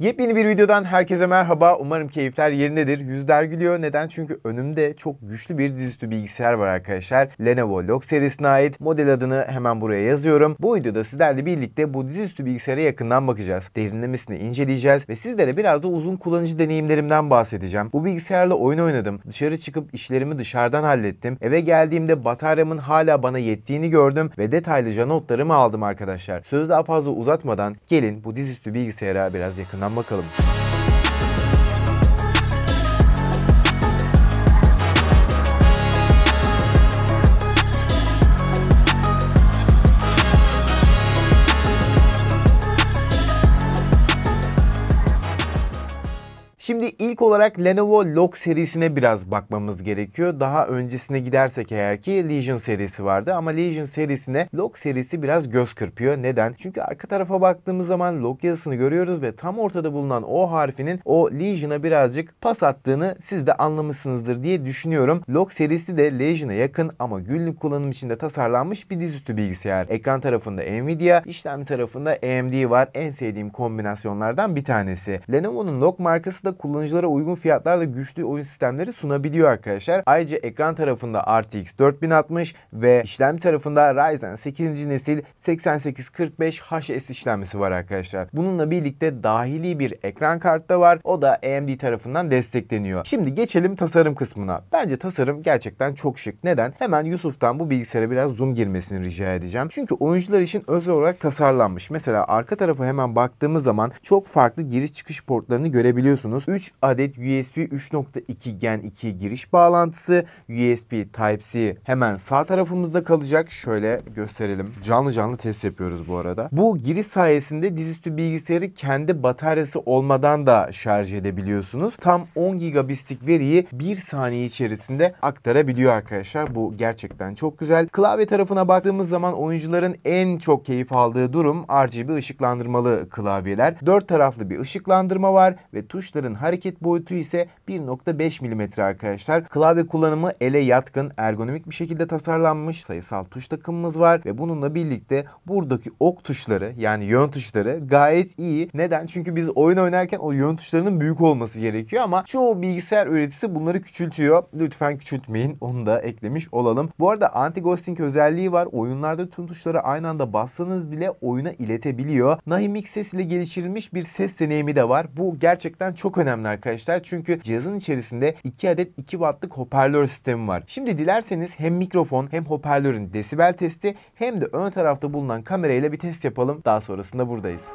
Yepyeni bir videodan herkese merhaba. Umarım keyifler yerindedir. Yüzler gülüyor. Neden? Çünkü önümde çok güçlü bir dizüstü bilgisayar var arkadaşlar. Lenovo Log serisine ait. Model adını hemen buraya yazıyorum. Bu videoda sizlerle birlikte bu dizüstü bilgisayara yakından bakacağız. Derinlemesini inceleyeceğiz ve sizlere biraz da uzun kullanıcı deneyimlerimden bahsedeceğim. Bu bilgisayarla oyun oynadım. Dışarı çıkıp işlerimi dışarıdan hallettim. Eve geldiğimde bataryamın hala bana yettiğini gördüm ve detaylıca notlarımı aldım arkadaşlar. Sözü daha fazla uzatmadan gelin bu dizüstü bilgisayara biraz yakından ardından bakalım. İlk olarak Lenovo Log serisine biraz bakmamız gerekiyor. Daha öncesine gidersek eğer ki Legion serisi vardı ama Legion serisine Log serisi biraz göz kırpıyor. Neden? Çünkü arka tarafa baktığımız zaman Log yazısını görüyoruz ve tam ortada bulunan O harfinin o Legion'a birazcık pas attığını siz de anlamışsınızdır diye düşünüyorum. Log serisi de Legion'a yakın ama günlük kullanım için de tasarlanmış bir dizüstü bilgisayar. Ekran tarafında Nvidia, işlem tarafında AMD var. En sevdiğim kombinasyonlardan bir tanesi. Lenovo'nun Log markası da kullanıcıları bunlara uygun fiyatlarla güçlü oyun sistemleri sunabiliyor arkadaşlar. Ayrıca ekran tarafında RTX 4060 ve işlem tarafında Ryzen 8. nesil 8845 HS işlemcisi var arkadaşlar. Bununla birlikte dahili bir ekran kartı da var. O da AMD tarafından destekleniyor. Şimdi geçelim tasarım kısmına. Bence tasarım gerçekten çok şık. Neden? Hemen Yusuf'tan bu bilgisayara biraz zoom girmesini rica edeceğim. Çünkü oyuncular için özel olarak tasarlanmış. Mesela arka tarafa hemen baktığımız zaman çok farklı giriş çıkış portlarını görebiliyorsunuz. 3 adet adet USB 3.2 Gen 2 giriş bağlantısı, USB Type-C hemen sağ tarafımızda kalacak. Şöyle gösterelim. Canlı canlı test yapıyoruz bu arada. Bu giriş sayesinde dizüstü bilgisayarı kendi bataryası olmadan da şarj edebiliyorsunuz. Tam 10 gigabitlik veriyi 1 saniye içerisinde aktarabiliyor arkadaşlar. Bu gerçekten çok güzel. Klavye tarafına baktığımız zaman oyuncuların en çok keyif aldığı durum RGB ışıklandırmalı klavyeler. 4 taraflı bir ışıklandırma var ve tuşların hareket Gerçek boyutu ise 1.5 mm arkadaşlar. Klavye kullanımı ele yatkın, ergonomik bir şekilde tasarlanmış sayısal tuş takımımız var ve bununla birlikte buradaki ok tuşları yani yön tuşları gayet iyi. Neden? Çünkü biz oyun oynarken o yön tuşlarının büyük olması gerekiyor ama çoğu bilgisayar üreticisi bunları küçültüyor. Lütfen küçültmeyin. Onu da eklemiş olalım. Bu arada anti-ghosting özelliği var. Oyunlarda tüm tuşları aynı anda bassanız bile oyuna iletebiliyor. Nahimix ses ile geliştirilmiş bir ses deneyimi de var. Bu gerçekten çok önemli arkadaşlar arkadaşlar. Çünkü cihazın içerisinde 2 adet 2 wattlık hoparlör sistemi var. Şimdi dilerseniz hem mikrofon hem hoparlörün desibel testi hem de ön tarafta bulunan kamerayla bir test yapalım. Daha sonrasında buradayız.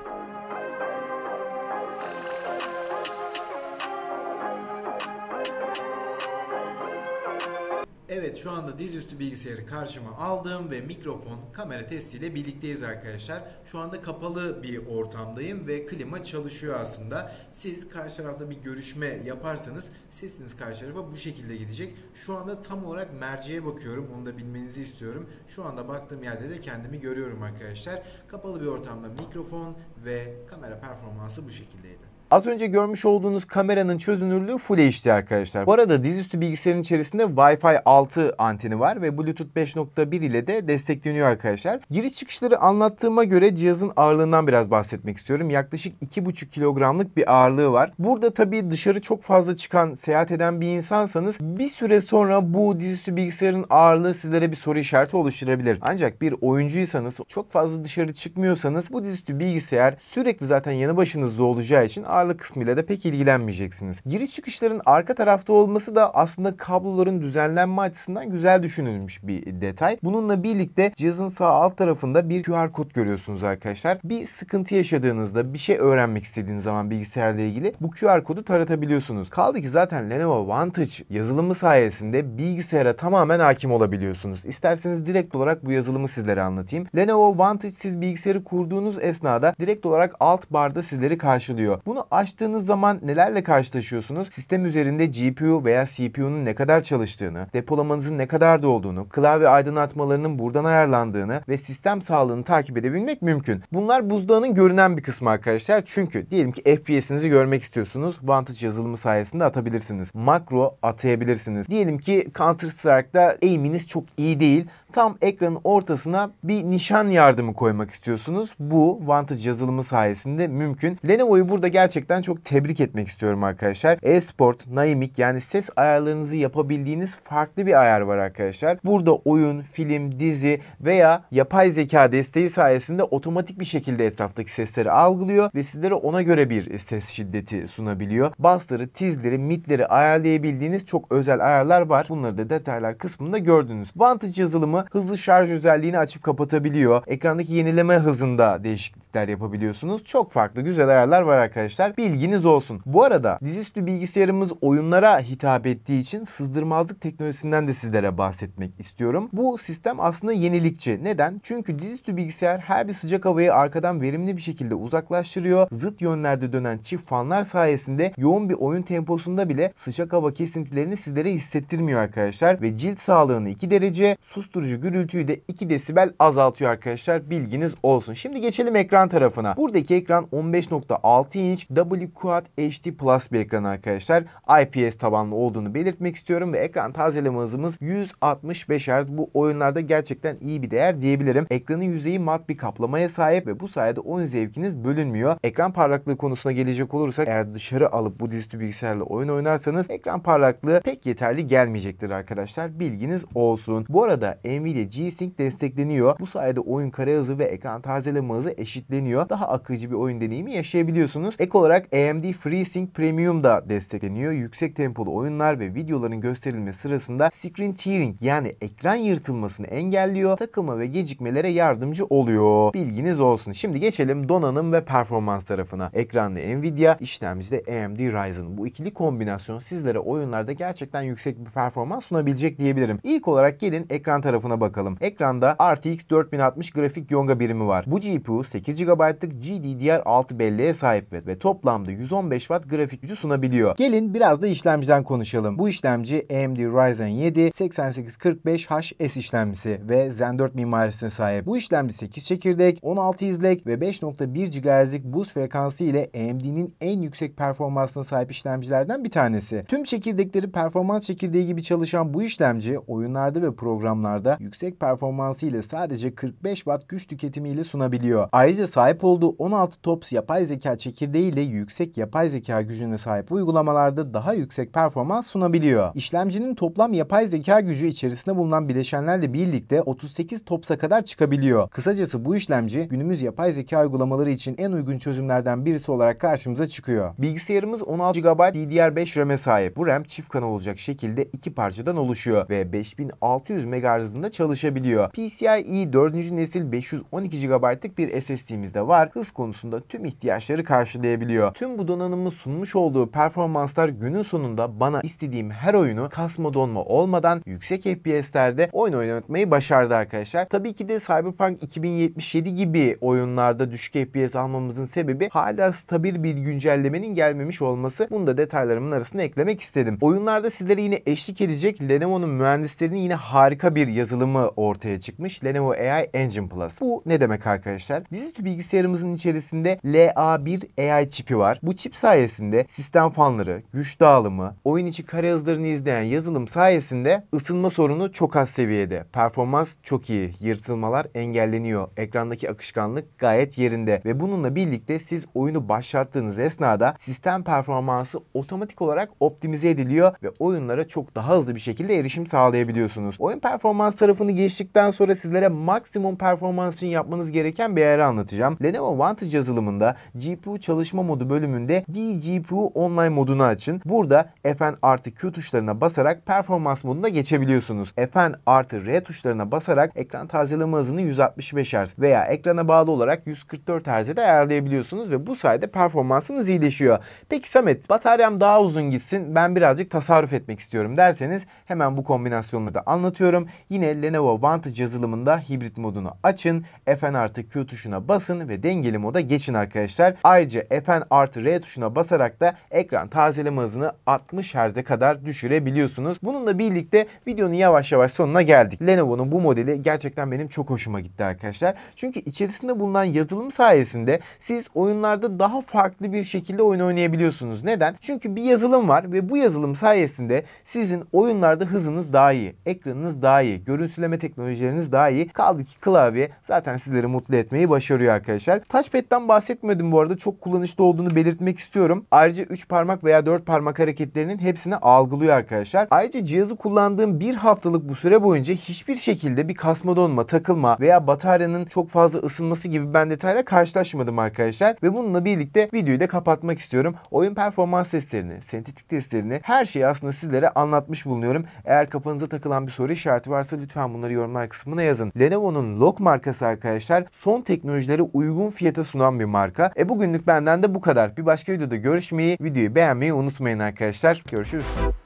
Evet şu anda dizüstü bilgisayarı karşıma aldım ve mikrofon kamera testiyle birlikteyiz arkadaşlar. Şu anda kapalı bir ortamdayım ve klima çalışıyor aslında. Siz karşı tarafta bir görüşme yaparsanız sesiniz karşı tarafa bu şekilde gidecek. Şu anda tam olarak merceğe bakıyorum onu da bilmenizi istiyorum. Şu anda baktığım yerde de kendimi görüyorum arkadaşlar. Kapalı bir ortamda mikrofon ve kamera performansı bu şekildeydi. Az önce görmüş olduğunuz kameranın çözünürlüğü Full HD arkadaşlar. Bu arada dizüstü bilgisayarın içerisinde Wi-Fi 6 anteni var ve Bluetooth 5.1 ile de destekleniyor arkadaşlar. Giriş çıkışları anlattığıma göre cihazın ağırlığından biraz bahsetmek istiyorum. Yaklaşık 2,5 kilogramlık bir ağırlığı var. Burada tabii dışarı çok fazla çıkan, seyahat eden bir insansanız bir süre sonra bu dizüstü bilgisayarın ağırlığı sizlere bir soru işareti oluşturabilir. Ancak bir oyuncuysanız, çok fazla dışarı çıkmıyorsanız bu dizüstü bilgisayar sürekli zaten yanı başınızda olacağı için ağırlık kısmıyla da pek ilgilenmeyeceksiniz. Giriş çıkışların arka tarafta olması da aslında kabloların düzenlenme açısından güzel düşünülmüş bir detay. Bununla birlikte cihazın sağ alt tarafında bir QR kod görüyorsunuz arkadaşlar. Bir sıkıntı yaşadığınızda, bir şey öğrenmek istediğiniz zaman bilgisayarla ilgili bu QR kodu taratabiliyorsunuz. Kaldı ki zaten Lenovo Vantage yazılımı sayesinde bilgisayara tamamen hakim olabiliyorsunuz. İsterseniz direkt olarak bu yazılımı sizlere anlatayım. Lenovo Vantage siz bilgisayarı kurduğunuz esnada direkt olarak alt barda sizleri karşılıyor. Bunu Açtığınız zaman nelerle karşılaşıyorsunuz? Sistem üzerinde GPU veya CPU'nun ne kadar çalıştığını, depolamanızın ne kadar da olduğunu, klavye aydınlatmalarının buradan ayarlandığını ve sistem sağlığını takip edebilmek mümkün. Bunlar buzdağının görünen bir kısmı arkadaşlar. Çünkü diyelim ki FPS'inizi görmek istiyorsunuz. Vantage yazılımı sayesinde atabilirsiniz. Makro atayabilirsiniz. Diyelim ki Counter Strike'da aim'iniz çok iyi değil. Tam ekranın ortasına bir nişan yardımı koymak istiyorsunuz. Bu Vantage yazılımı sayesinde mümkün. Lenovo'yu burada gerçekten gerçekten çok tebrik etmek istiyorum arkadaşlar. Esport, sport Naimic yani ses ayarlarınızı yapabildiğiniz farklı bir ayar var arkadaşlar. Burada oyun, film, dizi veya yapay zeka desteği sayesinde otomatik bir şekilde etraftaki sesleri algılıyor ve sizlere ona göre bir ses şiddeti sunabiliyor. Bassları, tizleri, midleri ayarlayabildiğiniz çok özel ayarlar var. Bunları da detaylar kısmında gördünüz. Vantage yazılımı hızlı şarj özelliğini açıp kapatabiliyor. Ekrandaki yenileme hızında değişiklik değişiklikler yapabiliyorsunuz. Çok farklı güzel ayarlar var arkadaşlar. Bilginiz olsun. Bu arada dizüstü bilgisayarımız oyunlara hitap ettiği için sızdırmazlık teknolojisinden de sizlere bahsetmek istiyorum. Bu sistem aslında yenilikçi. Neden? Çünkü dizüstü bilgisayar her bir sıcak havayı arkadan verimli bir şekilde uzaklaştırıyor. Zıt yönlerde dönen çift fanlar sayesinde yoğun bir oyun temposunda bile sıcak hava kesintilerini sizlere hissettirmiyor arkadaşlar. Ve cilt sağlığını 2 derece, susturucu gürültüyü de 2 desibel azaltıyor arkadaşlar. Bilginiz olsun. Şimdi geçelim ekran ekran tarafına. Buradaki ekran 15.6 inç WQAD HD Plus bir ekran arkadaşlar. IPS tabanlı olduğunu belirtmek istiyorum ve ekran tazeleme hızımız 165 Hz. Bu oyunlarda gerçekten iyi bir değer diyebilirim. Ekranın yüzeyi mat bir kaplamaya sahip ve bu sayede oyun zevkiniz bölünmüyor. Ekran parlaklığı konusuna gelecek olursak eğer dışarı alıp bu dizüstü bilgisayarla oyun oynarsanız ekran parlaklığı pek yeterli gelmeyecektir arkadaşlar. Bilginiz olsun. Bu arada Nvidia G-Sync destekleniyor. Bu sayede oyun kare hızı ve ekran tazeleme hızı eşit destekleniyor. Daha akıcı bir oyun deneyimi yaşayabiliyorsunuz. Ek olarak AMD FreeSync Premium da destekleniyor. Yüksek tempolu oyunlar ve videoların gösterilme sırasında screen tearing yani ekran yırtılmasını engelliyor. Takılma ve gecikmelere yardımcı oluyor. Bilginiz olsun. Şimdi geçelim donanım ve performans tarafına. Ekranda Nvidia, işlemcide AMD Ryzen. Bu ikili kombinasyon sizlere oyunlarda gerçekten yüksek bir performans sunabilecek diyebilirim. İlk olarak gelin ekran tarafına bakalım. Ekranda RTX 4060 grafik yonga birimi var. Bu GPU 8 GB'lık GDDR6 belleğe sahip ve, ve toplamda 115 Watt grafik gücü sunabiliyor. Gelin biraz da işlemciden konuşalım. Bu işlemci AMD Ryzen 7 8845HS işlemcisi ve Zen 4 mimarisine sahip. Bu işlemci 8 çekirdek, 16 izlek ve 5.1 GHz'lik boost frekansı ile AMD'nin en yüksek performansına sahip işlemcilerden bir tanesi. Tüm çekirdekleri performans çekirdeği gibi çalışan bu işlemci oyunlarda ve programlarda yüksek performansı ile sadece 45 Watt güç tüketimi ile sunabiliyor. Ayrıca sahip olduğu 16 TOPS yapay zeka çekirdeği ile yüksek yapay zeka gücüne sahip uygulamalarda daha yüksek performans sunabiliyor. İşlemcinin toplam yapay zeka gücü içerisinde bulunan bileşenlerle birlikte 38 TOPS'a kadar çıkabiliyor. Kısacası bu işlemci günümüz yapay zeka uygulamaları için en uygun çözümlerden birisi olarak karşımıza çıkıyor. Bilgisayarımız 16 GB DDR5 RAM'e sahip. Bu RAM çift kanal olacak şekilde iki parçadan oluşuyor ve 5600 MHz'ında çalışabiliyor. PCIe 4. nesil 512 GB'lık bir SSD eklediğimizde var hız konusunda tüm ihtiyaçları karşılayabiliyor. Tüm bu donanımı sunmuş olduğu performanslar günün sonunda bana istediğim her oyunu kasma donma olmadan yüksek FPS'lerde oyun oynatmayı başardı arkadaşlar. Tabii ki de Cyberpunk 2077 gibi oyunlarda düşük FPS almamızın sebebi hala stabil bir güncellemenin gelmemiş olması. Bunu da detaylarımın arasına eklemek istedim. Oyunlarda sizlere yine eşlik edecek Lenovo'nun mühendislerinin yine harika bir yazılımı ortaya çıkmış. Lenovo AI Engine Plus. Bu ne demek arkadaşlar? Dizi bilgisayarımızın içerisinde LA1 AI çipi var. Bu çip sayesinde sistem fanları, güç dağılımı, oyun içi kare hızlarını izleyen yazılım sayesinde ısınma sorunu çok az seviyede. Performans çok iyi, yırtılmalar engelleniyor, ekrandaki akışkanlık gayet yerinde ve bununla birlikte siz oyunu başlattığınız esnada sistem performansı otomatik olarak optimize ediliyor ve oyunlara çok daha hızlı bir şekilde erişim sağlayabiliyorsunuz. Oyun performans tarafını geçtikten sonra sizlere maksimum performans için yapmanız gereken bir ayarı anlatacağım anlatacağım. Lenovo Vantage yazılımında GPU çalışma modu bölümünde DGPU online modunu açın. Burada Fn artı Q tuşlarına basarak performans moduna geçebiliyorsunuz. Fn artı R tuşlarına basarak ekran tazeleme hızını 165 Hz veya ekrana bağlı olarak 144 Hz'e de ayarlayabiliyorsunuz ve bu sayede performansınız iyileşiyor. Peki Samet bataryam daha uzun gitsin ben birazcık tasarruf etmek istiyorum derseniz hemen bu kombinasyonları da anlatıyorum. Yine Lenovo Vantage yazılımında hibrit modunu açın. Fn artı Q tuşuna basın basın ve dengeli moda geçin arkadaşlar. Ayrıca Fn artı R tuşuna basarak da ekran tazeleme hızını 60 Hz'e kadar düşürebiliyorsunuz. Bununla birlikte videonun yavaş yavaş sonuna geldik. Lenovo'nun bu modeli gerçekten benim çok hoşuma gitti arkadaşlar. Çünkü içerisinde bulunan yazılım sayesinde siz oyunlarda daha farklı bir şekilde oyun oynayabiliyorsunuz. Neden? Çünkü bir yazılım var ve bu yazılım sayesinde sizin oyunlarda hızınız daha iyi, ekranınız daha iyi, görüntüleme teknolojileriniz daha iyi. Kaldı ki klavye zaten sizleri mutlu etmeyi başarıyor arkadaşlar. Touchpad'den bahsetmedim bu arada. Çok kullanışlı olduğunu belirtmek istiyorum. Ayrıca 3 parmak veya 4 parmak hareketlerinin hepsini algılıyor arkadaşlar. Ayrıca cihazı kullandığım bir haftalık bu süre boyunca hiçbir şekilde bir kasma donma, takılma veya bataryanın çok fazla ısınması gibi ben detayla karşılaşmadım arkadaşlar. Ve bununla birlikte videoyu da kapatmak istiyorum. Oyun performans testlerini, sentetik testlerini her şeyi aslında sizlere anlatmış bulunuyorum. Eğer kafanıza takılan bir soru işareti varsa lütfen bunları yorumlar kısmına yazın. Lenovo'nun Log markası arkadaşlar son teknolojileri ürünleri uygun fiyata sunan bir marka. E bugünlük benden de bu kadar. Bir başka videoda görüşmeyi, videoyu beğenmeyi unutmayın arkadaşlar. Görüşürüz.